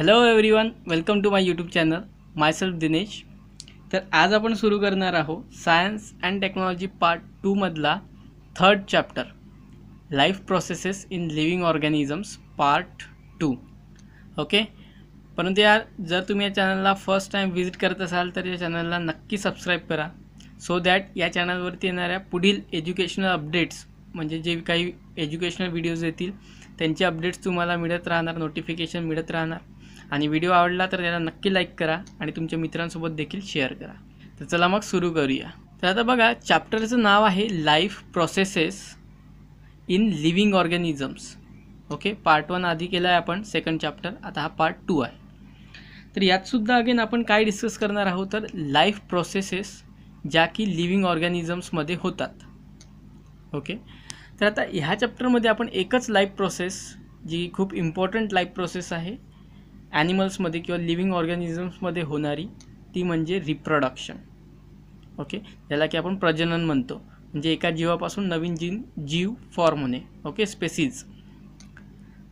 hello one welcome to my YouTube channel myself Dinesh तर आज आपण सुरू करणार आहोत सायन्स अँड टेक्नॉलॉजी पार्ट टूमधला third chapter life processes in living organisms part two okay परंतु या जर तुम्ही या चॅनलला फर्स्ट टाईम व्हिजिट करत असाल तर या चॅनलला नक्की सबस्क्राईब करा सो दॅट या चॅनलवरती येणाऱ्या पुढील एज्युकेशनल अपडेट्स म्हणजे जे काही एज्युकेशनल व्हिडिओज येतील त्यांचे अपडेट्स तुम्हाला मिळत राहणार नोटिफिकेशन मिळत राहणार आणि व्हिडिओ आवडला तर त्याला नक्की लाईक करा आणि तुमच्या मित्रांसोबत देखील शेअर करा तर चला मग सुरू करूया तर आता बघा चॅप्टरचं नाव आहे life processes in living organisms okay part one आधी केला आहे आपण सेकंड चॅप्टर आता हा पार्ट टू आहे तर यातसुद्धा अगेन आपण काय डिस्कस करणार आहोत तर लाईफ प्रोसेसेस ज्या की लिव्हिंग ऑर्गॅनिझम्समध्ये होतात ओके तर आता ह्या चॅप्टरमध्ये आपण एकच लाईफ प्रोसेस जी खूप इम्पॉर्टंट लाईफ प्रोसेस आहे ॲनिमल्समध्ये किंवा लिव्हिंग ऑर्गॅनिझम्समध्ये होणारी ती म्हणजे रिप्रोडक्शन ओके ज्याला की आपण प्रजनन म्हणतो म्हणजे एका जीवापासून नवीन जीन जीव फॉर्म होणे ओके स्पेसिज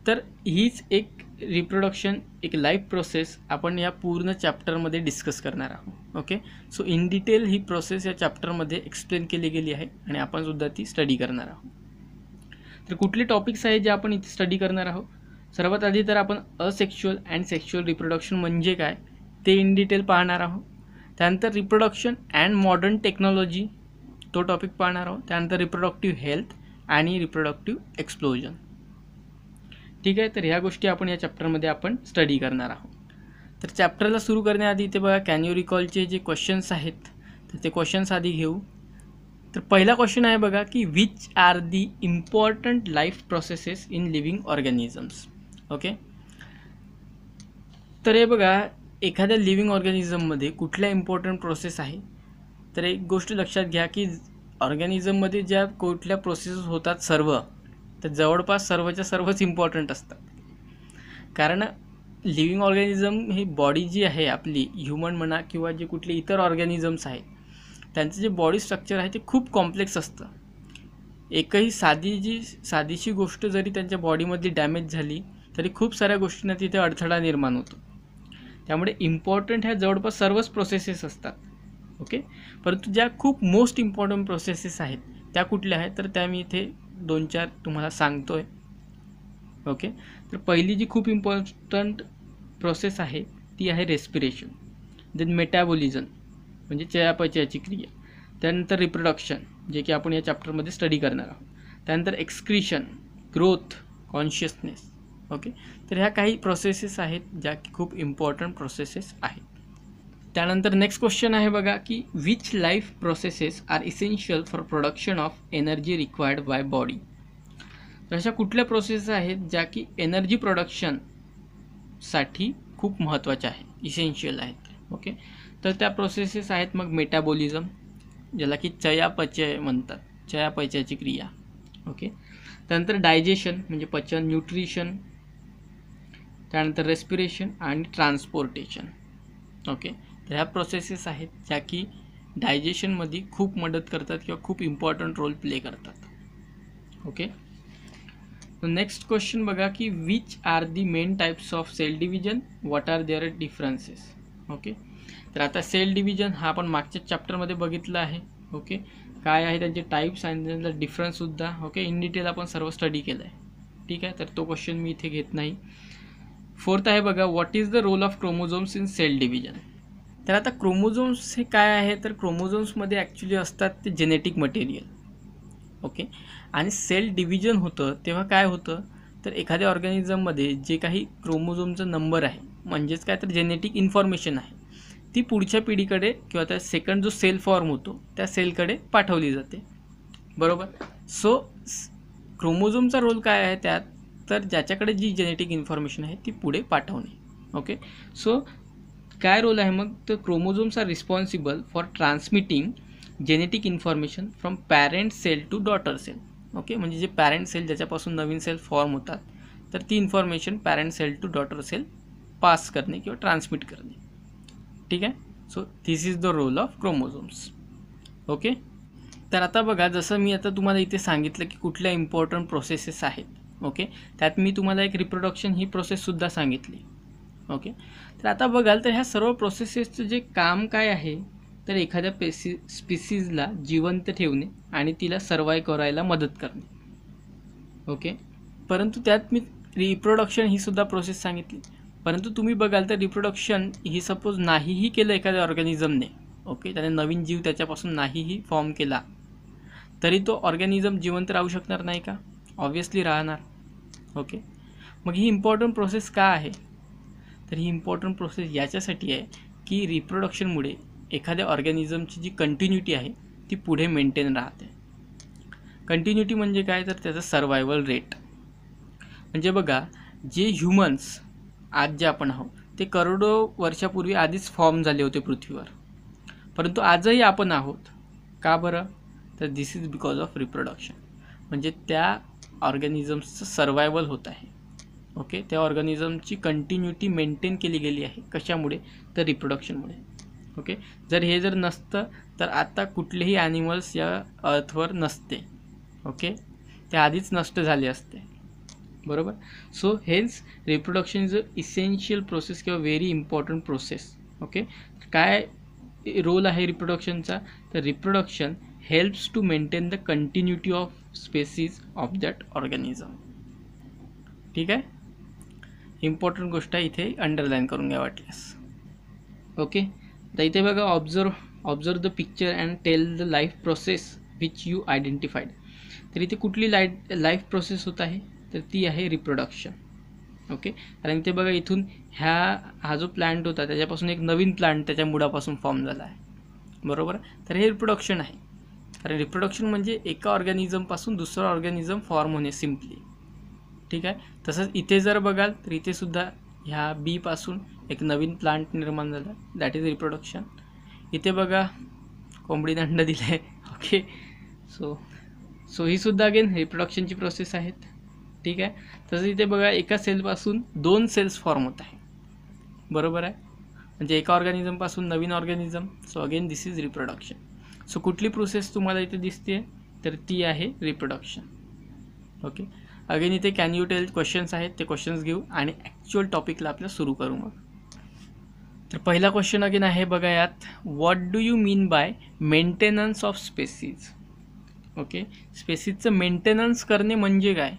तर हीच एक रिप्रोडक्शन एक लाईफ प्रोसेस आपण या पूर्ण चॅप्टरमध्ये डिस्कस करणार आहोत ओके सो इन डिटेल ही प्रोसेस या चॅप्टरमध्ये एक्सप्लेन केली गेली आहे आणि आपणसुद्धा ती स्टडी करणार आहोत तर कुठले टॉपिक्स आहे जे आपण इथे स्टडी करणार आहोत सर्वात आधी तर आपण असेक्शुअल अँड सेक्शुअल रिप्रोडक्शन म्हणजे काय ते इन डिटेल पाहणार आहोत त्यानंतर रिप्रोडक्शन अँड मॉडर्न टेक्नॉलॉजी तो टॉपिक पाहणार आहोत त्यानंतर रिप्रोडक्टिव्ह हेल्थ आणि रिप्रोडक्टिव्ह एक्सप्लोजन ठीक आहे तर ह्या गोष्टी आपण या चॅप्टरमध्ये आपण स्टडी करणार आहोत तर चॅप्टरला सुरू करण्याआधी ते बघा कॅन यू रिकॉलचे जे क्वेश्चन्स आहेत तर ते क्वेश्चन्स आधी घेऊ तर पहिला क्वेश्चन आहे बघा की which are the important life processes in living organisms okay तर हे बघा एखाद्या लिव्हिंग ऑर्गॅनिझममध्ये कुठल्या इम्पॉर्टंट प्रोसेस आहे तर एक गोष्ट लक्षात घ्या की ऑर्गॅनिझममध्ये ज्या कुठल्या प्रोसेस होतात सर्व तर जवळपास सर्वच्या सर्वच इम्पॉर्टंट असतात कारण लिव्हिंग ऑर्गॅनिझम ही बॉडी जी आहे आपली ह्युमन म्हणा किंवा जे कुठले इतर ऑर्गॅनिझम्स आहेत त्यांचं जे बॉडी स्ट्रक्चर आहे ते खूप कॉम्प्लेक्स असतं एकही साधी जी साधीशी गोष्ट जरी त्यांच्या बॉडीमध्ये डॅमेज झाली तरी खूप साऱ्या गोष्टींना तिथे अडथळा निर्माण होतो त्यामुळे इम्पॉर्टंट ह्या जवळपास सर्वच प्रोसेसेस असतात ओके परंतु ज्या खूप मोस्ट इम्पॉर्टंट प्रोसेसेस आहेत त्या कुठल्या आहेत तर त्या मी इथे दोन चार तुम्हाला सांगतो आहे ओके तर पहिली जी खूप इम्पॉर्टंट प्रोसेस आहे ती आहे रेस्पिरेशन देन मेटॅबॉलिझम म्हणजे चयापचयाची क्रिया त्यानंतर रिप्रोडक्शन जे की आपण या चॅप्टरमध्ये स्टडी करणार आहोत त्यानंतर एक्सक्रिशन ग्रोथ कॉन्शियसनेस ओके तर ह्या काही प्रोसेसेस आहेत ज्या की खूप इम्पॉर्टंट प्रोसेसेस आहेत त्यानंतर नेक्स्ट क्वेश्चन आहे बघा की which life processes are essential for production of energy required by body तर अशा कुठल्या प्रोसेसेस आहेत ज्या की एनर्जी प्रोडक्शनसाठी खूप महत्त्वाच्या आहेत इसेन्शियल आहेत ओके तर त्या प्रोसेसेस आहेत मग मेटाबॉलिझम ज्याला की चयापचय म्हणतात चयापचयाची क्रिया ओके त्यानंतर डायजेशन म्हणजे पचन न्यूट्रिशन त्यानंतर रेस्पिरेशन आणि ट्रान्सपोर्टेशन ओके तर ह्या प्रोसेसेस आहेत ज्या की डायजेशनमध्ये खूप मदत करतात किंवा खूप इम्पॉर्टंट रोल प्ले करतात ओके नेक्स्ट क्वेश्चन बघा की which are the main types of cell division what are their differences okay तर आता सेल डिव्हिजन हा आपण मागच्या चॅप्टरमध्ये बघितला आहे ओके काय आहे त्यांचे टाईप्स आणि त्यांचा डिफरन्ससुद्धा ओके इन डिटेल आपण सर्व स्टडी केलं आहे ठीक आहे तर तो क्वेश्चन मी इथे घेत नाही फोर्थ आहे बघा what is the role of chromosomes in cell division तर आता क्रोमोझोम्स हे काय आहे तर क्रोमोझोम्समध्ये ॲक्च्युली असतात ते जेनेटिक मटेरियल ओके आणि सेल डिव्हिजन होतं तेव्हा काय होतं तर एखाद्या ऑर्गॅनिझममध्ये जे काही क्रोमोझोमचा नंबर आहे म्हणजेच काय तर जेनेटिक इन्फॉर्मेशन आहे ती पुढच्या पिढीकडे किंवा त्या सेकंड जो सेल फॉर्म होतो त्या सेलकडे पाठवली जाते बरोबर सो क्रोमोझोमचा रोल काय आहे त्यात तर ज्याच्याकडे जी जेनेटिक इन्फॉर्मेशन आहे ती पुढे पाठवणे ओके सो काय रोल आहे मग तर chromosomes are responsible for transmitting genetic information from parent cell to daughter cell okay म्हणजे जे पॅरेंट सेल ज्याच्यापासून नवीन सेल फॉर्म होतात तर ती information parent cell to daughter cell pass करणे किंवा ट्रान्समिट करणे ठीक आहे so this is the role of chromosomes okay तर आता बघा जसं मी आता तुम्हाला इथे सांगितलं की कुठल्या इम्पॉर्टंट प्रोसेसेस आहेत ओके त्यात मी तुम्हाला एक रिप्रोडक्शन ही प्रोसेससुद्धा सांगितली ओके तर आता बघाल तर ह्या सर्व प्रोसेसेसचं जे काम काय आहे तर एखाद्या पेसि स्पिसीजला जिवंत ठेवणे आणि तिला सर्वाय करायला मदत करणे ओके परंतु त्यात मी रिप्रोडक्शन ही सुद्धा प्रोसेस सांगितली परंतु तुम्ही बघाल तर रिप्रोडक्शन ही सपोज नाहीही केलं एखाद्या ऑर्गॅनिझमने ओके त्याने नवीन जीव त्याच्यापासून नाहीही फॉर्म केला तरी तो ऑर्गॅनिझम जिवंत राहू शकणार नाही का ऑब्वियसली राहणार ओके मग ही इम्पॉर्टंट प्रोसेस का आहे तर ही इम्पॉर्टंट प्रोसेस याच्यासाठी आहे की रिप्रोडक्शनमुळे एखाद्या ऑर्गॅनिझमची जी कंटिन्युटी आहे ती पुढे मेंटेन राहते कंटिन्युटी म्हणजे काय तर त्याचा सर्वायवल रेट म्हणजे बघा जे ह्युमन्स आज जे आपण आहोत ते करोडो वर्षापूर्वी आधीच फॉर्म झाले होते पृथ्वीवर परंतु आजही आपण आहोत का बरं तर this is because of reproduction म्हणजे त्या ऑर्गॅनिझम्सचं सर्वायवल होत आहे ओके त्या ऑर्गॅनिझमची कंटिन्युटी मेंटेन केली गेली आहे कशामुळे तर रिप्रोडक्शनमुळे ओके जर हे जर नसतं तर आता कुठलेही ॲनिमल्स या अर्थवर नसते ओके ते आधीच नष्ट झाले असते बरोबर so hence reproduction is a essential process किंवा व्हेरी इम्पॉर्टंट प्रोसेस ओके काय रोल आहे रिप्रोडक्शनचा तर reproduction helps to maintain the continuity of species of that organism ठीक आहे इम्पॉर्टंट गोष्ट आहे इथे अंडरलाईन करून घ्या वाटल्यास ओके तर इथे बघा observe observe the picture and tell the life process which you identified तर इथे कुठली लाईट लाईफ प्रोसेस होत आहे तर ती आहे रिप्रोडक्शन ओके कारण ते बघा इथून ह्या हा जो प्लांट होता त्याच्यापासून एक नवीन प्लांट त्याच्या मुळापासून फॉर्म झाला आहे बरोबर तर हे रिप्रोडक्शन आहे कारण रिप्रोडक्शन म्हणजे एका ऑर्गॅनिझमपासून दुसरं ऑर्गॅनिझम फॉर्म होणे सिम्पली ठीक आहे तसंच इथे जर बघाल तर इथेसुद्धा ह्या बीपासून एक नवीन प्लांट निर्माण झाला दॅट इज रिप्रोडक्शन इथे बघा कोंबडी दंड दिलं आहे ओके सो सो हीसुद्धा अगेन रिप्रोडक्शनची प्रोसेस आहेत ठीक आहे तसंच इथे बघा एका सेलपासून दोन सेल्स फॉर्म होत आहे बरोबर आहे म्हणजे एका ऑर्गॅनिझमपासून नवीन organism so again this is reproduction so कुठली प्रोसेस तुम्हाला इथे दिसते तर ती आहे रिप्रोडक्शन ओके अगेन इथे कॅन यू टेल क्वेश्चन्स आहेत ते क्वेश्चन्स घेऊ आणि ॲक्च्युअल टॉपिकला आपल्या सुरू करू मग तर पहिला क्वेश्चन अगेन आहे बघा यात what do you mean by maintenance of species okay स्पेसिजचं मेंटेनन्स करणे म्हणजे काय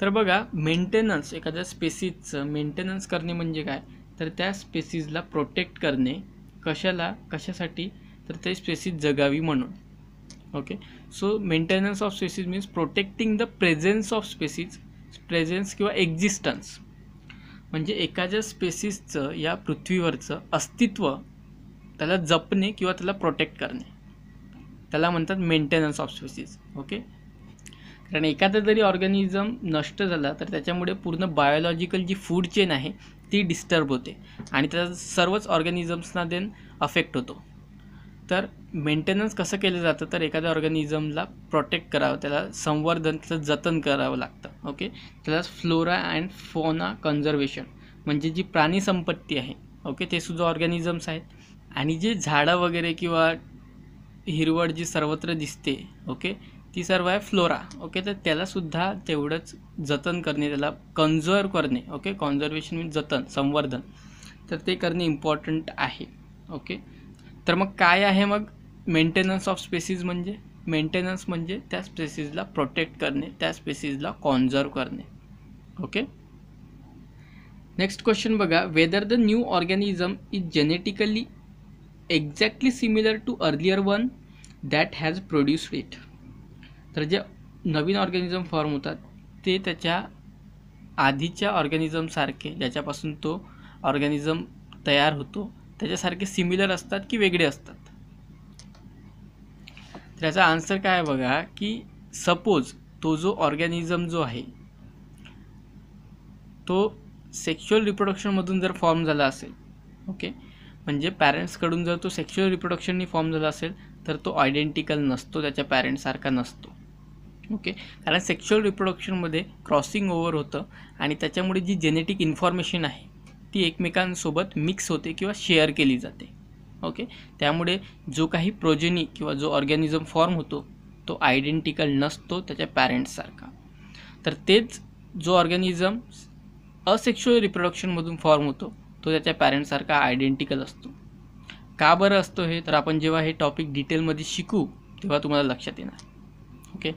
तर बघा मेंटेनन्स एखाद्या स्पेसिसचं मेंटेनन्स करणे म्हणजे काय तर त्या स्पेसिजला प्रोटेक्ट करणे कशाला कशासाठी तर ते स्पेसिस जगावी म्हणून okay so maintenance of species means protecting the presence of species presence किंवा एक्झिस्टन्स म्हणजे एखाद्या स्पेसिसचं या पृथ्वीवरचं अस्तित्व त्याला जपणे किंवा त्याला प्रोटेक्ट करणे त्याला म्हणतात मेंटेनन्स ऑफ स्पेसिस ओके कारण एखादा जरी ऑर्गॅनिझम नष्ट झाला तर त्याच्यामुळे पूर्ण बायोलॉजिकल जी फूड चेन आहे ती डिस्टर्ब होते आणि त्याचा सर्वच ऑर्गॅनिझम्सना देन अफेक्ट होतो तर मेंटेनन्स कसं केलं जातं तर एखाद्या ऑर्गॅनिझमला प्रोटेक्ट करावं त्याला संवर्धन त्याचं जतन करावं लागतं ओके त्याला फ्लोरा अँड फोना कन्झर्वेशन म्हणजे जी प्राणी संपत्ती आहे ओके ते सुद्धा ऑर्गॅनिझम्स आहेत आणि जे झाडं वगैरे किंवा हिरवळ जी सर्वत्र दिसते ओके ती सर्व आहे फ्लोरा ओके तर त्यालासुद्धा तेवढंच जतन करणे त्याला कन्झर्व करणे ओके कॉन्झर्वेशन म्हणजे जतन संवर्धन तर ते करणे इम्पॉर्टंट आहे ओके तर मग काय आहे मग मेंटेनन्स ऑफ स्पेसीज म्हणजे मेंटेनन्स म्हणजे त्या स्पेसीजला प्रोटेक्ट करणे त्या स्पेसीजला कॉन्झर्व करणे ओके नेक्स्ट क्वेश्चन बघा whether the new organism is genetically exactly similar to earlier one that has produced it तर जे नवीन ऑर्गॅनिझम फॉर्म होतात ते त्याच्या आधीच्या ऑर्गॅनिझमसारखे ज्याच्यापासून तो ऑर्गॅनिझम तयार होतो त्याच्यासारखे सिमिलर असतात की वेगळे असतात तर याचा आन्सर काय आहे बघा की सपोज तो जो ऑर्गॅनिझम जो आहे तो सेक्शुअल रिप्रोडक्शनमधून जर फॉर्म झाला असेल ओके म्हणजे पॅरेंट्सकडून जर तो सेक्शुअल रिप्रोडक्शननी फॉर्म झाला असेल तर तो आयडेंटिकल नसतो त्याच्या पॅरेंट्ससारखा नसतो ओके कारण सेक्शुअल रिप्रोडक्शनमध्ये क्रॉसिंग ओव्हर होतं आणि त्याच्यामुळे जी जेनेटिक इन्फॉर्मेशन आहे ती एकमेकांसोबत मिक्स होते किंवा शेअर केली जाते ओके त्यामुळे जो काही प्रोजेनी किंवा जो ऑर्गॅनिझम फॉर्म होतो तो आयडेंटिकल नसतो त्याच्या पॅरेंट्ससारखा तर तेच जो ऑर्गॅनिझम असेक्शुअल रिप्रोडक्शनमधून फॉर्म होतो तो त्याच्या पॅरेंट्ससारखा आयडेंटिकल असतो का बरं असतो हे तर आपण जेव्हा हे टॉपिक डिटेलमध्ये शिकू तेव्हा तुम्हाला लक्षात येणार ओके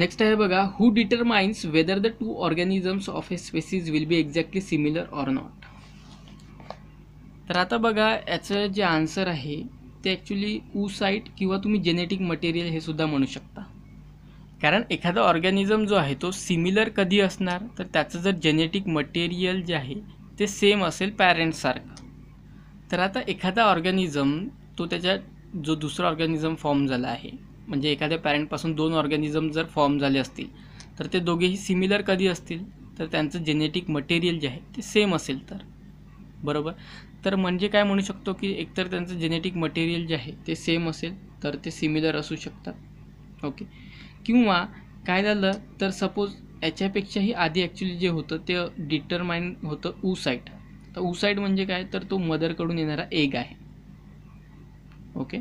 नेक्स्ट आहे बघा who determines whether the two organisms of a species will be exactly similar or not तर आता बघा याचं जे आन्सर आहे ते ॲक्च्युली साईट किंवा तुम्ही जेनेटिक मटेरियल हे सुद्धा म्हणू शकता कारण एखादा ऑर्गॅनिझम जो आहे तो सिमिलर कधी असणार तर त्याचं जर जेनेटिक मटेरियल जे आहे ते सेम असेल पॅरेंट्ससारखं तर आता एखादा ऑर्गॅनिझम तो त्याच्या जो दुसरा ऑर्गॅनिझम फॉर्म झाला आहे म्हणजे एखाद्या पॅरेंटपासून दोन ऑर्गॅनिझम जर फॉर्म झाले असतील तर ते दोघेही सिमिलर कधी असतील तर त्यांचं जेनेटिक मटेरियल जे आहे ते सेम असेल तर बरोबर तर म्हणजे काय म्हणू शकतो की एकतर त्यांचं जेनेटिक मटेरियल जे आहे ते सेम असेल तर ते सिमिलर असू शकतात ओके किंवा काय झालं तर सपोज याच्यापेक्षाही आधी ॲक्च्युली जे होतं ते डिटरमाइन होतं ऊसाईट तर ऊसाईट म्हणजे काय तर तो मदरकडून येणारा एग आहे ओके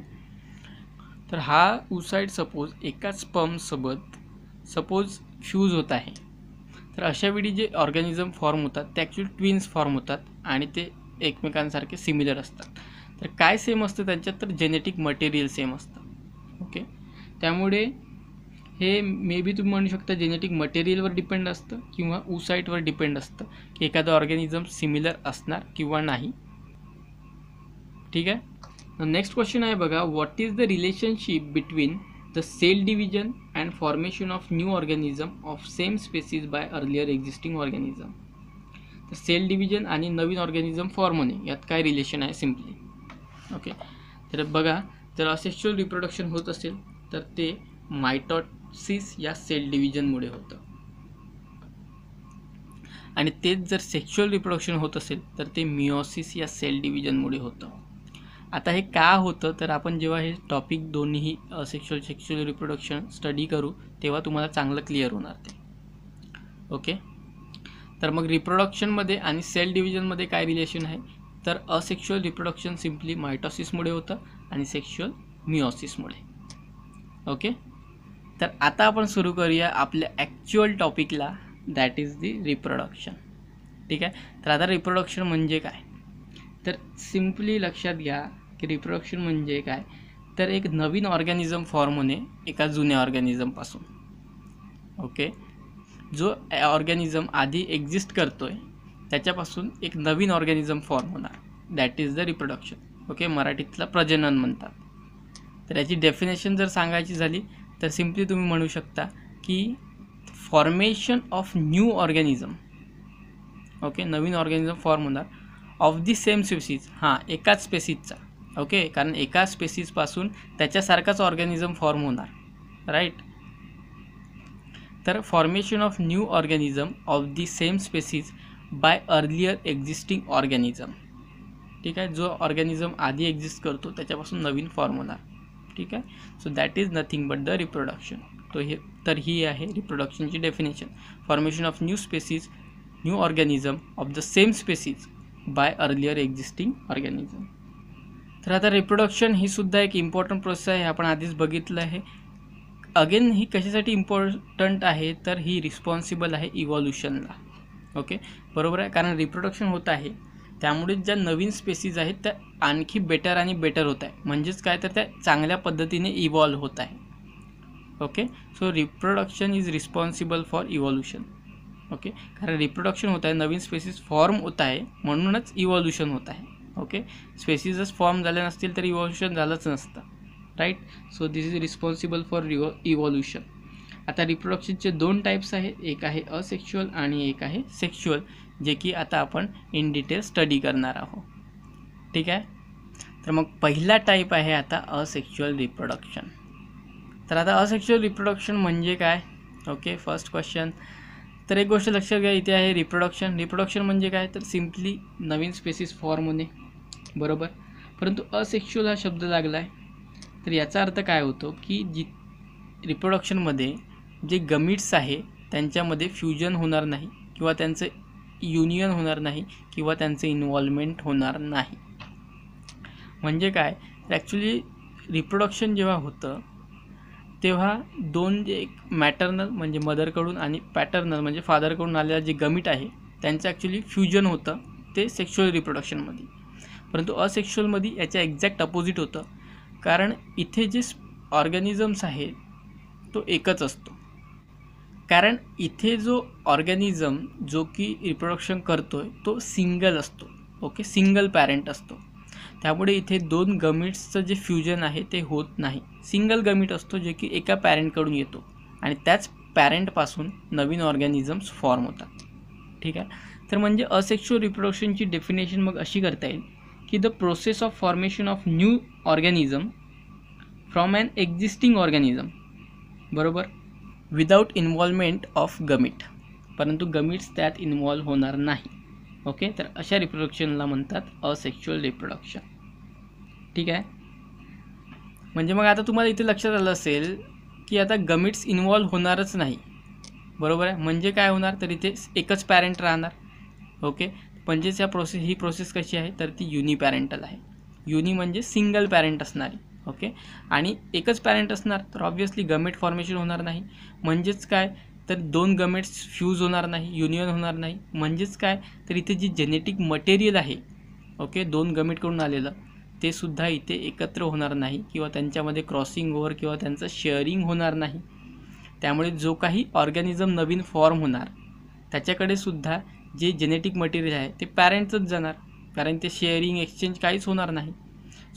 तर हा उसाईड सपोज एकाच पंपसोबत सपोज फ्यूज होत आहे तर अशावेळी जे ऑर्गॅनिझम फॉर्म होतात ते ॲक्च्युली ट्विन्स फॉर्म होतात आणि ते एकमेकांसारखे सिमिलर असतात तर काय सेम असतं त्यांच्यात तर जेनेटिक मटेरियल सेम असतं ओके त्यामुळे हे मे बी तुम्ही म्हणू शकता जेनेटिक मटेरियलवर डिपेंड असतं किंवा उसाईटवर डिपेंड असतं की एखादं ऑर्गॅनिझम सिमिलर असणार किंवा नाही ठीक आहे नेक्स्ट क्वेश्चन आहे बघा what is the relationship between the cell division and formation of new organism of same species by earlier existing organism तर सेल डिव्हिजन आणि नवीन ऑर्गॅनिझम फॉर्म होणे यात काय रिलेशन आहे सिम्पली ओके तर बघा जर असेक्शुअल रिप्रोडक्शन होत असेल तर ते मायटॉसिस या सेल डिव्हिजनमुळे होतं आणि तेच जर सेक्शुअल रिप्रोडक्शन होत असेल तर ते मिओसिस या सेल डिव्हिजनमुळे होतं आता हे का होतं तर आपण जेव्हा हे टॉपिक दोन्हीही सेक्शुअल सेक्शुअल रिप्रोडक्शन स्टडी करू तेव्हा तुम्हाला चांगलं क्लिअर होणार ते ओके तर मग रिप्रोडक्शनमध्ये आणि सेल डिव्हिजनमध्ये काय रिलेशन आहे तर असेक्शुअल रिप्रोडक्शन सिम्पली मायटॉसिसमुळे होतं आणि सेक्शुअल मिऑसिसमुळे ओके तर आता आपण सुरू करूया आपल्या ॲक्च्युअल टॉपिकला दॅट इज दी रिप्रोडक्शन ठीक आहे तर आता रिप्रोडक्शन म्हणजे काय तर सिम्पली लक्षात घ्या की रिप्रोडक्शन म्हणजे काय तर एक नवीन ऑर्गॅनिझम फॉर्म होणे एका जुन्या ऑर्गॅनिझमपासून ओके जो ऑर्गॅनिझम आधी एक्झिस्ट करतो आहे त्याच्यापासून एक नवीन ऑर्गॅनिझम फॉर्म होणार that is the reproduction okay मराठीतलं प्रजनन म्हणतात तर याची डेफिनेशन जर सांगायची झाली तर सिम्पली तुम्ही म्हणू शकता की formation of new organism okay नवीन ऑर्गॅनिझम फॉर्म होणार ऑफ दी सेम स्पेसीज हां एकाच स्पेसीजचा ओके कारण एका स्पेसिसपासून त्याच्यासारखाच ऑर्गॅनिझम फॉर्म होणार राईट तर formation of new organism of the same species by earlier existing organism ठीक आहे जो ऑर्गॅनिझम आधी एक्झिस्ट करतो त्याच्यापासून नवीन फॉर्म होणार ठीक आहे so that is nothing but the reproduction तो हे तर ही आहे रिप्रोडक्शनची definition formation of new species new organism of the same species by earlier existing organism तर आता रिप्रोडक्शन ही सुद्धा एक इम्पॉर्टंट प्रोसेस आहे आपण आधीच बघितलं आहे अगेन ही कशासाठी इम्पॉर्टंट आहे तर ही रिस्पॉन्सिबल आहे इव्हॉल्युशनला ओके बरोबर आहे कारण रिप्रोडक्शन होत आहे त्यामुळे ज्या नवीन स्पेसीज आहेत त्या आणखी बेटर आणि बेटर होत आहे म्हणजेच काय तर त्या चांगल्या पद्धतीने इव्हॉल्व होत आहे okay so reproduction is responsible for evolution okay कारण रिप्रोडक्शन होत आहे नवीन स्पेसीज फॉर्म होत आहे म्हणूनच इव्हॉल्युशन होत आहे ओके स्पेसिसच फॉर्म झाल्या नसतील तर इव्हॉल्युशन झालंच नसतं right so this is responsible for रिव इव्हॉल्युशन आता रिप्रोडक्शनचे दोन टाईप्स आहेत एक आहे असेक्शुअल आणि एक आहे सेक्शुअल जे की आता आपण इन डिटेल स्टडी करणार आहोत ठीक आहे तर मग पहिला टाईप आहे आता असेक्च्युअल रिप्रोडक्शन तर आता असेक्शुअल रिप्रोडक्शन म्हणजे काय ओके फर्स्ट क्वेश्चन तर एक गोष्ट लक्षात घ्या इथे आहे रिप्रोडक्शन रिप्रोडक्शन म्हणजे काय तर सिम्पली नवीन स्पेसिस फॉर्म होणे बरोबर परंतु असेक्शुअल हा शब्द लागला आहे तर याचा अर्थ काय होतो की जी रिप्रोडक्शनमध्ये जे गमिट्स आहे त्यांच्यामध्ये फ्युजन होणार नाही किंवा त्यांचं युनियन होणार नाही किंवा त्यांचं इन्व्हॉल्वमेंट होणार नाही म्हणजे काय ॲक्च्युली रिप्रोडक्शन जेव्हा होतं तेव्हा दोन जे एक मॅटर्नल म्हणजे मदरकडून आणि पॅटर्नल म्हणजे फादरकडून आलेला जे गमिट आहे त्यांचं ॲक्च्युली फ्युजन होतं ते सेक्शुअल रिप्रोडक्शनमध्ये परंतु असेक्शुअलमध्ये याच्या एक्झॅक्ट अपोजिट होतं कारण इथे जे ऑर्गॅनिझम्स आहे तो एकच असतो कारण इथे जो ऑर्गॅनिझम जो की रिप्रोडक्शन करतो आहे तो सिंगल असतो ओके सिंगल पॅरेंट असतो त्यामुळे इथे दोन गमिट्सचं जे फ्युजन आहे ते होत नाही सिंगल गमिट असतो जे की एका पॅरेंटकडून येतो आणि त्याच पॅरेंटपासून नवीन ऑर्गॅनिझम्स फॉर्म होतात ठीक आहे तर म्हणजे असेक्शुअल रिप्रोडक्शनची डेफिनेशन मग अशी करता येईल की the process of formation of new organism from an existing organism बरोबर विदाऊट इन्व्हॉल्वमेंट ऑफ गमिट परंतु गमिट्स त्यात इन्व्हॉल्व होणार नाही ओके तर अशा रिप्रोडक्शनला म्हणतात असेक्च्युअल रिप्रोडक्शन ठीक आहे म्हणजे मग आता तुम्हाला इथे लक्षात आलं असेल की आता गमिट्स इन्व्हॉल्व होणारच नाही बरोबर आहे म्हणजे काय होणार तर इथे एकच पॅरेंट राहणार ओके म्हणजेच या प्रोसेस ही प्रोसेस कशी आहे तर ती पॅरेंटल आहे युनी म्हणजे सिंगल पॅरेंट असणारी ओके आणि एकच पॅरेंट असणार तर ऑब्व्हियसली गमेट फॉर्मेशन होणार नाही म्हणजेच काय तर दोन गमेट्स फ्यूज होणार नाही युनियन होणार नाही म्हणजेच काय तर इथे जी जेनेटिक मटेरियल आहे ओके दोन गमेटकडून आलेलं ते सुद्धा इथे एकत्र होणार नाही किंवा त्यांच्यामध्ये क्रॉसिंग ओव्हर किंवा त्यांचं शेअरिंग होणार नाही त्यामुळे जो काही ऑर्गॅनिझम नवीन फॉर्म होणार त्याच्याकडे सुद्धा जे जेनेटिक मटेरियल आहे ते पॅरेंट्सच जाणार कारण ते शेअरिंग एक्सचेंज काहीच होणार नाही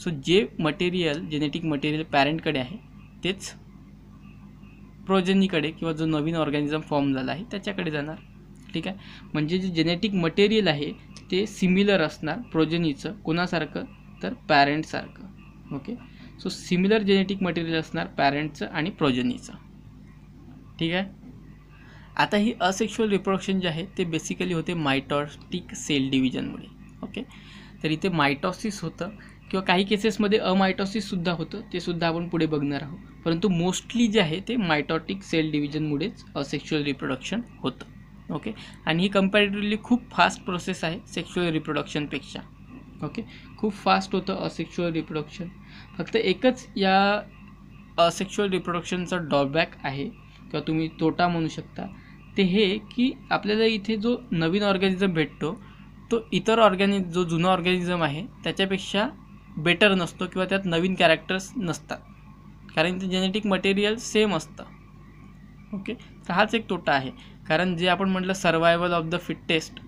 सो जे मटेरियल जेनेटिक मटेरियल पॅरेंटकडे आहे तेच प्रोजनीकडे किंवा जो नवीन ऑर्गॅनिझम फॉर्म झाला आहे त्याच्याकडे जाणार ठीक आहे म्हणजे जे जेनेटिक मटेरियल आहे ते सिमिलर असणार प्रोजनीचं कोणासारखं तर पॅरेंटसारखं okay so similar genetic material असणार पॅरेंटचं आणि प्रोजनीचं ठीक आहे आता ही असेक्शुअल रिप्रोडक्शन जे आहे ते बेसिकली होते मायटॉस्टिक सेल डिव्हिजनमुळे ओके तर इथे मायटॉसिस होतं किंवा काही केसेसमध्ये अमायटॉसिससुद्धा होतं ते सुद्धा आपण पुढे बघणार आहोत परंतु मोस्टली जे आहे ते मायटॉटिक सेल डिव्हिजनमुळेच असेक्शुअल रिप्रोडक्शन होतं ओके आणि ही कम्पॅरेटिव्हली खूप फास्ट प्रोसेस आहे सेक्शुअल रिप्रोडक्शनपेक्षा ओके खूप फास्ट होतं असेक्शुअल रिप्रोडक्शन फक्त एकच या असेक्शुअल रिप्रोडक्शनचा ड्रॉबॅक आहे किंवा तुम्ही तोटा म्हणू शकता ते हे की आपल्याला इथे जो नवीन ऑर्गॅनिझम भेटतो तो इतर ऑर्गॅनि जो जुना ऑर्गॅनिझम आहे त्याच्यापेक्षा बेटर नसतो किंवा त्यात नवीन कॅरेक्टर्स नसतात कारण ते जेनेटिक मटेरियल सेम असतं ओके तर हाच एक तोटा आहे कारण जे आपण म्हटलं survival of the fittest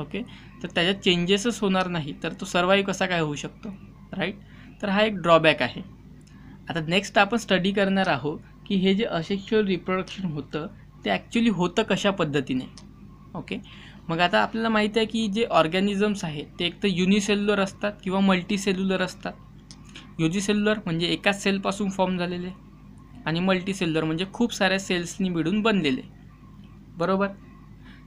okay तर त्याच्यात चेंजेसच होणार नाही तर तो सर्वाईव्ह कसा काय होऊ शकतो राईट तर हा एक ड्रॉबॅक आहे आता नेक्स्ट आपण स्टडी करणार आहोत की हे जे असेक्शुअल रिप्रोडक्शन होतं ते ॲक्च्युली होतं कशा पद्धतीने ओके मग आता आपल्याला माहिती आहे की जे ऑर्गॅनिझम्स आहेत ते एक तर युनिसेल्युलर असतात किंवा मल्टीसेल्युलर असतात युजिसेल्युलर म्हणजे एकाच सेलपासून फॉर्म झालेले आणि मल्टीसेल्युलर म्हणजे खूप साऱ्या सेल्सनी मिळून बनलेले बरोबर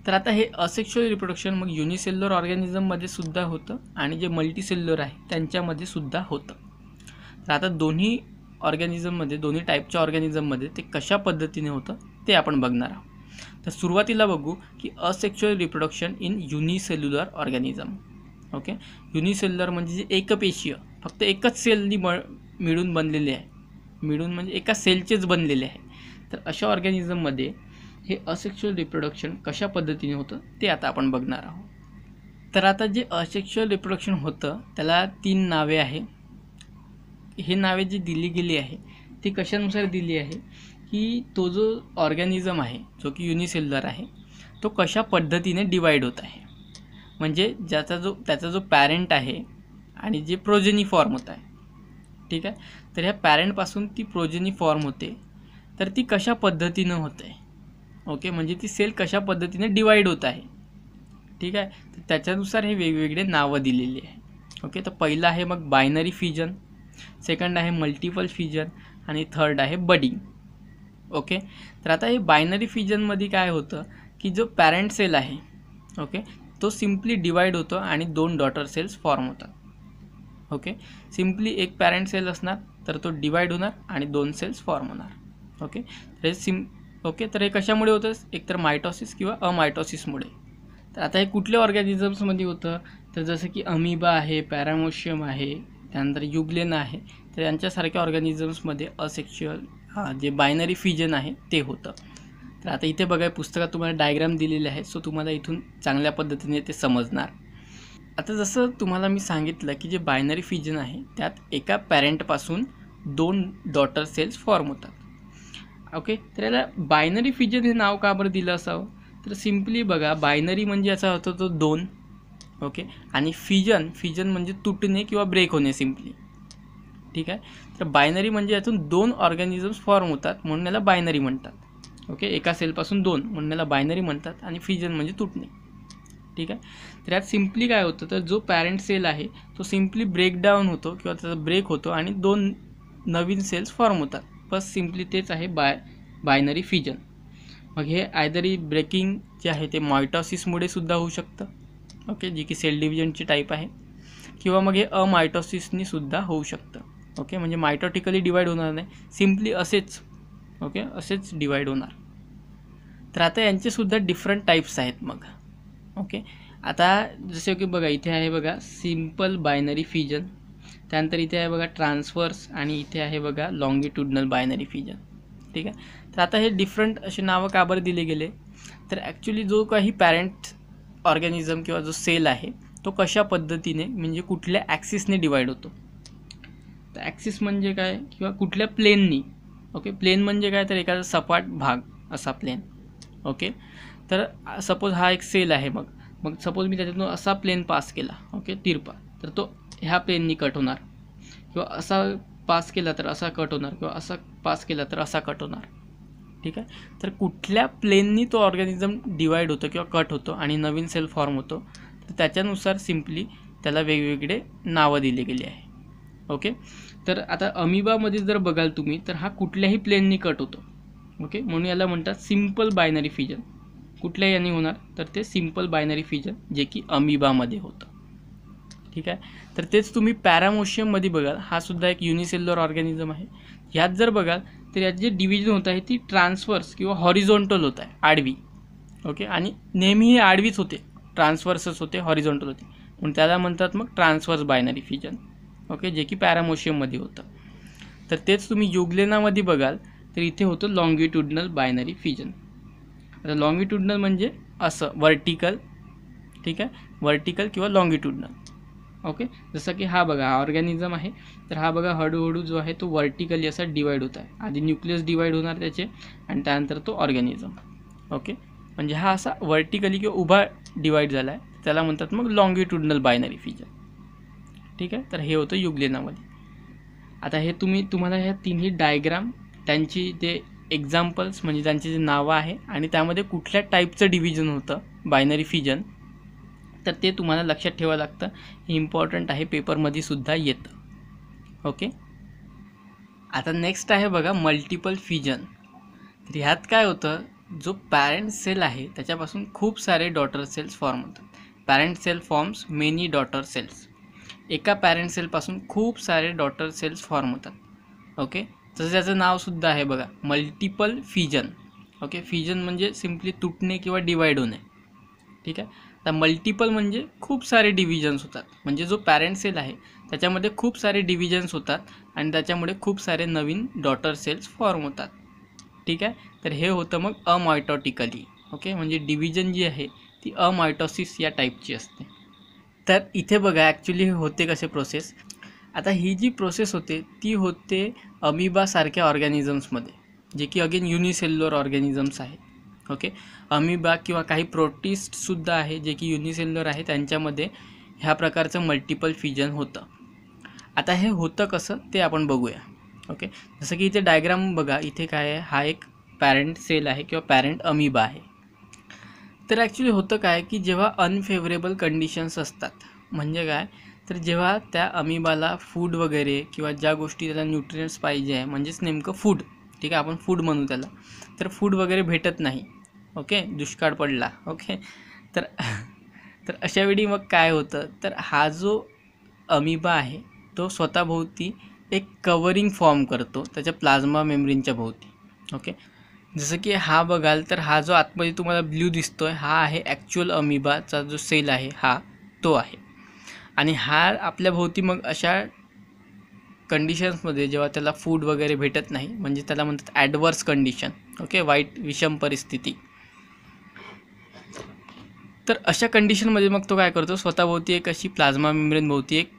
तर आता हे असेक्शुअल रिप्रोडक्शन मग युनिसेल्युलर ऑर्गॅनिझममध्ये सुद्धा होतं आणि जे मल्टीसेल्युलर आहे त्यांच्यामध्ये सुद्धा होतं तर आता दोन्ही ऑर्गॅनिझममध्ये दोन्ही टाईपच्या ऑर्गॅनिझममध्ये ते कशा पद्धतीने होतं ते आपण बघणार आहोत तर सुरुवातीला बघू की asexual reproduction in unicellular organism okay unicellular म्हणजे जे एकपेशीय फक्त एकच सेलनी ब मिळून बनलेले आहे मिळून म्हणजे एका सेलचेच बनलेले आहे तर अशा ऑर्गॅनिझममध्ये हे असेक्च्युअल रिप्रोडक्शन कशा पद्धतीने होतं ते आता आपण बघणार आहोत तर आता जे असेक्च्युअल रिप्रोडक्शन होतं त्याला तीन नावे आहे हे नावे जी दिली गेली आहे ती कशानुसार दिली आहे की तो जो ऑर्गॅनिझम आहे जो की युनिसेल्युलर आहे तो कशा पद्धतीने डिवाइड होत आहे म्हणजे ज्याचा जो त्याचा जो पॅरेंट आहे आणि जे प्रोजेनी फॉर्म होत आहे ठीक आहे तर ह्या पॅरेंटपासून ती प्रोजेनी फॉर्म होते तर ती कशा पद्धतीनं होते ओके म्हणजे ती सेल कशा पद्धतीने डिवाइड होत आहे ठीक आहे तर त्याच्यानुसार हे वेगवेगळे नावं दिलेली आहे ओके तर पहिलं आहे मग बायनरी फिजन सेकंड आहे मल्टिपल फिजन आणि थर्ड आहे बडिंग ओके तर आता हे बायनरी फिजनमध्ये काय होतं की जो पॅरेंट सेल आहे ओके तो सिम्पली डिवाईड होतो आणि दोन डॉटर सेल्स फॉर्म होतात ओके सिम्पली एक पॅरेंट सेल असणार तर तो डिवाईड होणार आणि दोन सेल्स फॉर्म होणार ओके तर हे सिम ओके तर हे कशामुळे होतं एकतर मायटॉसिस किंवा अमायटॉसिसमुळे तर आता हे कुठल्या ऑर्गॅनिझम्समध्ये होतं तर जसं की अमिबा आहे पॅरामोशियम आहे त्यानंतर युग्लेना आहे तर यांच्यासारख्या ऑर्गॅनिझम्समध्ये असेक्शुअल हां जे बायनरी फिजन आहे ते होतं तर आता इथे बघा पुस्तकात तुम्हाला डायग्राम दिलेले आहे सो तुम्हाला इथून चांगल्या पद्धतीने ते समजणार आता जसं तुम्हाला मी सांगितलं की जे बायनरी फिजन आहे त्यात एका पॅरेंटपासून दोन डॉटर सेल्स फॉर्म होतात ओके तर याला बायनरी फिजन हे नाव का बरं दिलं असावं तर सिम्पली बघा बायनरी म्हणजे असा होतो तो दोन ओके आणि फिजन फिजन म्हणजे तुटणे किंवा ब्रेक होणे सिम्पली ठीक आहे तर बायनरी म्हणजे यातून दोन ऑर्गॅनिझम्स फॉर्म होतात म्हणून याला बायनरी म्हणतात ओके एका सेलपासून दोन म्हणून याला बायनरी म्हणतात आणि फिजन म्हणजे तुटणे ठीक आहे तर यात सिम्पली काय होतं तर जो पॅरेंट सेल आहे तो सिम्पली ब्रेकडाऊन होतो किंवा त्याचा ब्रेक होतो आणि दोन नवीन सेल्स फॉर्म होतात बस सिम्पली तेच आहे बाय बायनरी फिजन मग हे आयदरी ब्रेकिंग जे आहे ते मायटॉसिसमुळे सुद्धा होऊ शकतं ओके जी की सेल डिव्हिजनची टाईप आहे किंवा मग हे अमायटॉसिसनीसुद्धा होऊ शकतं ओके म्हणजे मायटॉटिकली डिवाईड होणार नाही सिम्पली असेच ओके असेच डिवाईड होणार तर आता यांचेसुद्धा डिफरंट टाईप्स आहेत मग ओके आता जसे की बघा इथे आहे बघा सिम्पल बायनरी फिजन त्यानंतर इथे आहे बघा ट्रान्सफर्स आणि इथे आहे बघा लॉंगिट्युडनल बायनरी फिजन ठीक आहे तर आता हे डिफरंट असे नावं का बरं दिले गेले तर ॲक्च्युली जो काही पॅरेंट ऑर्गॅनिझम किंवा जो सेल आहे तो कशा पद्धतीने म्हणजे कुठल्या ॲक्सिसने डिवाईड होतो तर ॲक्सिस म्हणजे काय किंवा कुठल्या प्लेननी ओके प्लेन म्हणजे काय तर एखादा सपाट भाग असा प्लेन ओके तर सपोज हा एक सेल आहे मग मग सपोज मी त्याच्यातून असा प्लेन पास केला ओके तिरपा तर तो ह्या प्लेननी कट होणार किंवा असा पास केला तर असा कट होणार किंवा असा पास केला तर असा कट होणार ठीक आहे तर कुठल्या प्लेननी तो ऑर्गॅनिझम डिवाईड होतो किंवा कट होतो आणि नवीन सेल फॉर्म होतो तर त्याच्यानुसार सिम्पली त्याला वेगवेगळे नावं दिली गेली आहे ओके तर आता अमिबामध्ये जर बघाल तुम्ही तर हा कुठल्याही प्लेननी कट होतो ओके म्हणून याला म्हणतात सिम्पल बायनरी फिजन कुठल्या यांनी होणार तर ते सिम्पल बायनरी फिजन जे की अमिबामध्ये होतं ठीक आहे तर तेच तुम्ही पॅरामोशियममध्ये बघाल हा सुद्धा एक युनिसेल्युलर ऑर्गॅनिझम आहे ह्यात जर बघाल तर यात जे डिव्हिजन होत आहे ती ट्रान्सफर्स किंवा हॉरिझॉन्टल होत आहे आडवी ओके आणि नेहमी हे आडवीच होते ट्रान्सफर्सच होते हॉरिझॉन्टल होते म्हणून त्याला म्हणतात मग ट्रान्सफर्स बायनरी फिजन ओके जे की पॅरामोशियममध्ये होतं तर तेच तुम्ही युगलेनामध्ये बघाल तर इथे होतं लॉंगिट्युडनल बायनरी फिजन आता लॉंगिट्युडनल म्हणजे असं वर्टिकल ठीक आहे वर्टिकल किंवा लॉंगिट्युडनल ओके जसं की हा बघा हा ऑर्गॅनिझम आहे तर हा बघा हळूहळू जो आहे तो वर्टिकली असा डिवाईड होत आहे आधी न्यूक्लियस डिवाईड होणार त्याचे आणि त्यानंतर तो ऑर्गॅनिझम ओके म्हणजे हा असा वर्टिकली किंवा उभा डिवाईड झाला आहे त्याला म्हणतात मग लॉंगिट्युडनल बायनरी फिजन ठीक आहे तर हे होतं युगलेनामध्ये आता हे तुम्ही तुम्हाला ह्या तिन्ही डायग्राम त्यांची ते एक्झाम्पल्स म्हणजे त्यांची जे नावं आहे आणि त्यामध्ये कुठल्या टाईपचं डिव्हिजन होतं बायनरी फिजन तर ते तुम्हाला लक्षात ठेवावं लागतं हे इम्पॉर्टंट आहे पेपरमध्ये सुद्धा येतं ओके आता नेक्स्ट आहे बघा मल्टिपल फिजन तर ह्यात काय होतं जो पॅरेंट सेल आहे त्याच्यापासून खूप सारे डॉटर सेल्स फॉर्म होतात parent cell forms many daughter cells एका पॅरेंट सेलपासून खूप सारे डॉटर सेल्स फॉर्म होतात ओके तसं त्याचं नावसुद्धा आहे बघा मल्टिपल फिजन ओके फिजन म्हणजे सिम्पली तुटणे किंवा डिवाइड होणे ठीक आहे तर मल्टिपल म्हणजे खूप सारे डिव्हिजन्स होतात म्हणजे जो पॅरेंट सेल आहे त्याच्यामध्ये खूप सारे डिव्हिजन्स होतात आणि त्याच्यामुळे खूप सारे नवीन डॉटर सेल्स फॉर्म होतात ठीक आहे तर हे होतं मग अमॉयटॉटिकली ओके म्हणजे डिव्हिजन जी आहे ती अमॉयटॉसिस या टाईपची असते तर इथे बघा ॲक्च्युली होते कसे प्रोसेस आता ही जी प्रोसेस होते ती होते अमिबासारख्या ऑर्गॅनिझम्समध्ये जे की अगेन युनिसेल्युलर ऑर्गॅनिझम्स आहेत ओके अमिबा किंवा काही प्रोटीस्टसुद्धा आहे जे की युनिसेल्युलर आहे त्यांच्यामध्ये ह्या प्रकारचं मल्टिपल फिजन होतं आता हे होतं कसं ते आपण बघूया ओके जसं की इथे डायग्राम बघा इथे काय आहे हा एक पॅरेंट सेल आहे किंवा पॅरेंट अमिबा आहे तर ॲक्च्युली होतं काय की जेव्हा अनफेवरेबल कंडिशन्स असतात म्हणजे काय तर जेव्हा त्या अमिबाला फूड वगैरे किंवा ज्या गोष्टी त्याला न्यूट्रियन्स पाहिजे आहे म्हणजेच नेमकं फूड ठीक आहे आपण फूड म्हणू त्याला तर फूड वगैरे भेटत नाही ओके दुष्काळ पडला ओके तर तर अशावेळी मग काय होतं तर हा जो अमिबा आहे तो स्वतःभोवती एक कवरिंग फॉर्म करतो त्याच्या प्लाझ्मा मेमरींच्या भोवती ओके जसं की हा बघाल तर हा जो आतमध्ये तुम्हाला ब्ल्यू दिसतो आहे हा आहे ॲक्च्युअल अमिबाचा जो सेल आहे हा तो आहे आणि हा आपल्या भोवती मग अशा कंडिशन्समध्ये जेव्हा त्याला फूड वगैरे भेटत नाही म्हणजे त्याला म्हणतात ॲडवर्स कंडिशन ओके वाईट विषम परिस्थिती तर अशा कंडिशनमध्ये मग तो काय करतो स्वतःभोवती एक अशी प्लाझ्मा मेम्ब्रेनभोवती एक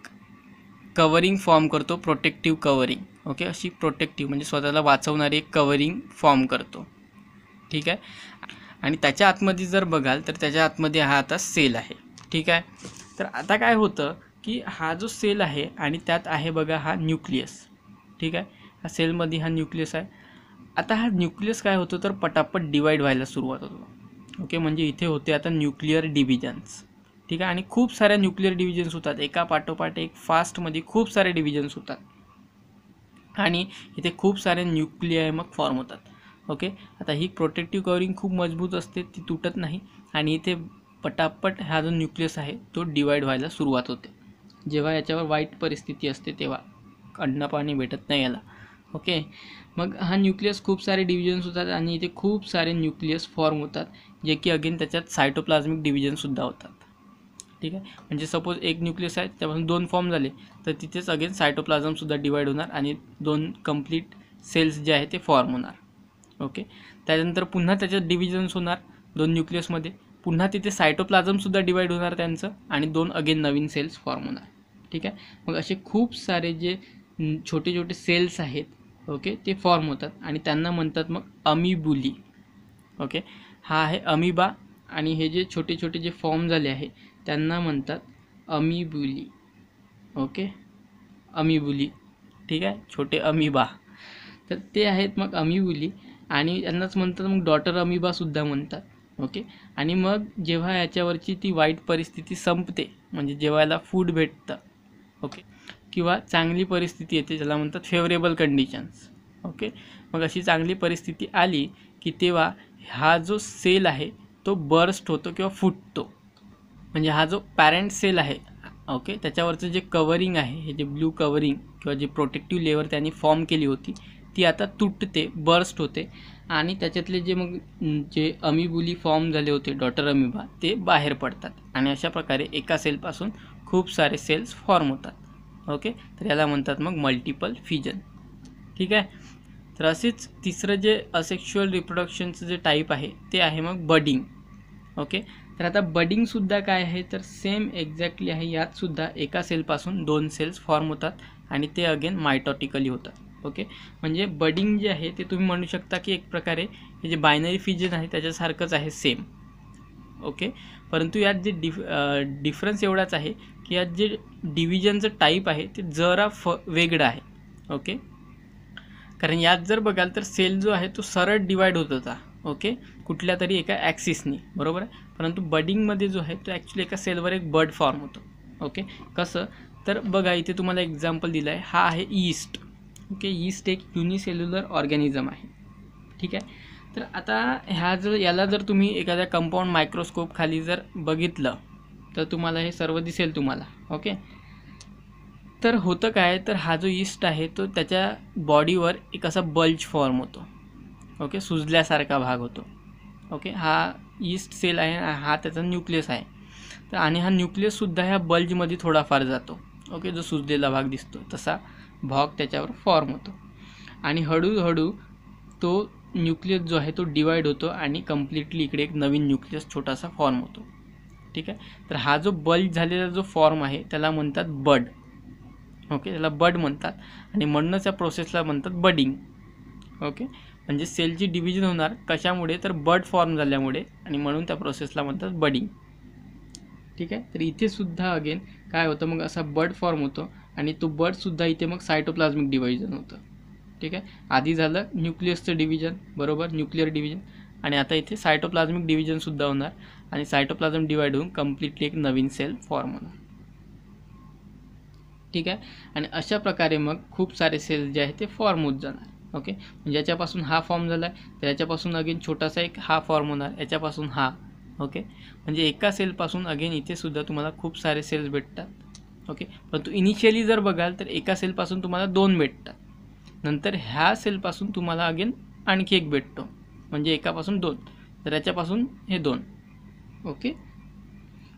कवरिंग फॉर्म करतो प्रोटेक्टिव्ह कवरिंग ओके अशी प्रोटेक्टिव्ह म्हणजे स्वतःला वाचवणारी एक कवरिंग फॉर्म करतो ठीक आहे आणि त्याच्या आतमध्ये जर बघाल तर त्याच्या आतमध्ये हा आता सेल आहे ठीक आहे तर आता काय होतं की हा जो सेल आहे आणि त्यात आहे बघा हा न्यूक्लियस ठीक आहे हा सेलमध्ये हा न्यूक्लियस आहे आता हा न्यूक्लियस काय होतो तर पटापट डिवाईड व्हायला सुरुवात होतो ओके म्हणजे इथे होते आता न्यूक्लिअर डिव्हिजन्स ठीक आहे आणि खूप साऱ्या न्यूक्लिअर डिव्हिजन्स होतात एका पाठोपाठ एक फास्टमध्ये खूप सारे डिव्हिजन्स होतात आणि इथे खूप सारे न्यूक्लिया मग फॉर्म होतात ओके आता ही प्रोटेक्टिव्ह कवरिंग खूप मजबूत असते ती तुटत नाही आणि इथे पटापट हा जो न्यूक्लियस आहे तो डिवाईड व्हायला सुरुवात होते जेव्हा याच्यावर वाईट परिस्थिती असते तेव्हा अन्न पाणी भेटत नाही याला ओके मग हा न्यूक्लियस खूप सारे डिव्हिजन्स होतात आणि इथे खूप सारे न्यूक्लियस फॉर्म होतात जे की अगेन त्याच्यात सायटोप्लाझमिक डिव्हिजनसुद्धा होतात ठीक आहे म्हणजे सपोज एक न्यूक्लियस आहे त्यापासून दोन फॉर्म झाले तर तिथेच अगेन सायटोप्लाझमसुद्धा डिवाईड होणार आणि दोन कंप्लीट सेल्स जे आहे ते फॉर्म होणार ओके त्यानंतर पुन्हा त्याच्यात डिव्हिजन्स होणार दोन न्यूक्लियसमध्ये पुन्हा तिथे सायटोप्लाझमसुद्धा डिवाईड होणार त्यांचं आणि दोन अगेन नवीन सेल्स फॉर्म होणार ठीक आहे मग असे खूप सारे जे छोटे छोटे सेल्स आहेत ओके ते फॉर्म होतात आणि त्यांना म्हणतात मग अमिबुली ओके हा आहे अमिबा आणि हे जे छोटे छोटे जे फॉर्म झाले आहे त्यांना म्हणतात अमिबुली ओके अमिबुली ठीक आहे छोटे अमिबा तर ते आहेत मग अमिबुली आणि यांनाच म्हणतात मग डॉटर अमिबासुद्धा म्हणतात ओके आणि मग जेव्हा याच्यावरची ती वाईट परिस्थिती संपते म्हणजे जेव्हा याला फूड भेटतं ओके किंवा चांगली परिस्थिती येते ज्याला म्हणतात फेवरेबल कंडिशन्स ओके मग अशी चांगली परिस्थिती आली की तेव्हा हा जो सेल आहे तो बर्स्ट होतो किंवा फुटतो म्हणजे हा जो पॅरेंट सेल आहे ओके त्याच्यावरचं जे कवरिंग आहे हे जे ब्ल्यू कवरिंग किंवा जे प्रोटेक्टिव्ह लेअर त्यांनी फॉर्म केली होती ती आता तुटते बर्स्ट होते आणि त्याच्यातले जे मग जे अमिबुली फॉर्म झाले होते डॉटर अमिबा ते बाहेर पडतात आणि अशा प्रकारे एका सेलपासून खूप सारे सेल्स फॉर्म होतात ओके तर याला म्हणतात मग मल्टिपल फिजन ठीक आहे तर असेच तिसरं जे असेक्शुअल रिप्रोडक्शनचं जे टाईप आहे ते आहे मग बडिंग ओके तर आता बडिंगसुद्धा काय आहे तर सेम एक्झॅक्टली आहे यातसुद्धा एका सेलपासून दोन सेल्स फॉर्म होतात आणि ते अगेन मायटॉटिकली होतात ओके म्हणजे बडिंग जे आहे ते तुम्ही म्हणू शकता की एक प्रकारे हे जे बायनरी फिजन आहे त्याच्यासारखंच आहे सेम ओके परंतु यात जे डिफ डिफरन्स एवढाच आहे की यात जे डिव्हिजनचं टाईप आहे ते जरा फ वेगळं आहे ओके कारण यात जर बघाल तर सेल जो आहे तो सरळ डिवाईड होत होता ओके कुठल्या तरी एका ॲक्सिसनी बरोबर आहे परंतु बडिंगमध्ये जो आहे तो ॲक्च्युली एका सेलवर एक बर्ड फॉर्म होतो ओके कसं तर बघा इथे तुम्हाला एक्झाम्पल दिलं आहे हा आहे ईस्ट ओके ईस्ट एक युनिसेल्युलर ऑर्गॅनिझम आहे ठीक आहे तर आता ह्या जर याला जर तुम्ही एखाद्या कंपाऊंड मायक्रोस्कोप खाली जर बघितलं तर तुम्हाला हे सर्व दिसेल तुम्हाला ओके तर होतं काय तर हा जो ईस्ट आहे तो त्याच्या बॉडीवर एक असा बल्ज फॉर्म होतो ओके सुजल्यासारखा भाग होतो ओके हा ईस्ट सेल आहे हा त्याचा न्यूक्लियस आहे तर आणि हा न्यूक्लियससुद्धा ह्या बल्जमध्ये थोडाफार जातो ओके जो सुजलेला भाग दिसतो तसा भाग त्याच्यावर फॉर्म होतो आणि हळूहळू तो न्यूक्लियस जो आहे तो डिवाइड होतो आणि कम्प्लिटली इकडे एक नवीन न्यूक्लियस छोटासा फॉर्म होतो ठीक आहे तर हा जो बल्ज झालेला जो फॉर्म आहे त्याला म्हणतात बड ओके त्याला बड म्हणतात आणि म्हणणं या प्रोसेसला म्हणतात बडिंग ओके म्हणजे सेलची डिव्हिजन होणार कशामुळे तर बड फॉर्म झाल्यामुळे आणि म्हणून त्या प्रोसेसला म्हणतात बडिंग ठीक आहे तर इथेसुद्धा अगेन काय होतं मग असा बड फॉर्म होतो आणि तो बडसुद्धा इथे मग सायटोप्लाझ्मिक डिव्हिजन होतं ठीक आहे आधी झालं न्यूक्लियसचं डिव्हिजन बरोबर न्यूक्लिअर डिव्हिजन आणि आता इथे सायटोप्लाझ्मिक डिव्हिजनसुद्धा होणार आणि सायटोप्लाझम डिवाइड होऊन कम्प्लिटली एक नवीन सेल फॉर्म होणार ठीक आहे आणि अशा प्रकारे मग खूप सारे सेल जे आहेत ते फॉर्म होत जाणार ओके म्हणजे हा फॉर्म झाला आहे तर याच्यापासून अगेन छोटासा एक हा फॉर्म होणार याच्यापासून हा ओके म्हणजे एका सेलपासून अगेन इथेसुद्धा तुम्हाला खूप सारे सेल्स भेटतात ओके परंतु इनिशियली जर बघाल तर एका सेलपासून तुम्हाला दोन भेटतात नंतर ह्या सेलपासून तुम्हाला अगेन आणखी एक भेटतो म्हणजे एकापासून दोन तर याच्यापासून हे दोन ओके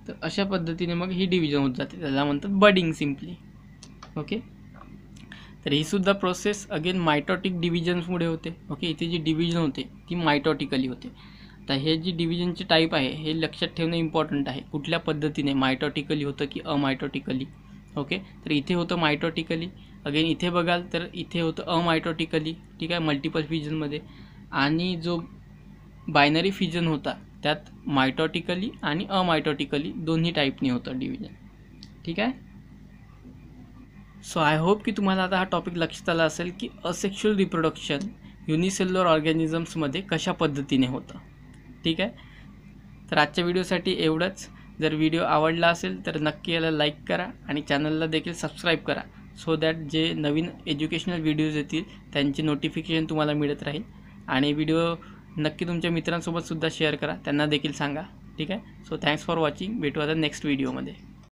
तर अशा पद्धतीने मग ही डिव्हिजन होत जाते त्याला म्हणतात बडिंग सिम्पली ओके तर ही सुद्धा प्रोसेस अगेन मायटॉटिक डिव्हिजन्समुळे होते ओके इथे जी डिव्हिजन होते ती मायटॉटिकली होते आता हे जी डिव्हिजनची टाईप आहे हे लक्षात ठेवणं इम्पॉर्टंट आहे कुठल्या पद्धतीने मायटॉटिकली होतं की अमायटॉटिकली ओके तर इथे होतं मायटॉटिकली अगेन इथे बघाल तर इथे होतं अमायटॉटिकली ठीक आहे मल्टिपल फिजनमध्ये आणि जो बायनरी फिजन होता त्यात मायटॉटिकली आणि अमायटॉटिकली दोन्ही टाईपने होतं डिव्हिजन ठीक आहे सो आय होप की तुम्हाला आता हा टॉपिक लक्षात आला असेल की असेक्शुअल रिप्रोडक्शन युनिसेल्युलर ऑर्गॅनिझम्समध्ये कशा पद्धतीने होतं ठीक आहे तर आजच्या व्हिडिओसाठी एवढंच जर व्हिडिओ आवडला असेल तर नक्की याला लाईक करा आणि चॅनलला देखील सबस्क्राईब करा सो दॅट जे नवीन एज्युकेशनल व्हिडिओज येतील त्यांची नोटिफिकेशन तुम्हाला मिळत राहील आणि व्हिडिओ नक्की तुमच्या मित्रांसोबतसुद्धा शेअर करा त्यांना देखील सांगा ठीक आहे सो थँक्स फॉर वॉचिंग भेटू आता नेक्स्ट व्हिडिओमध्ये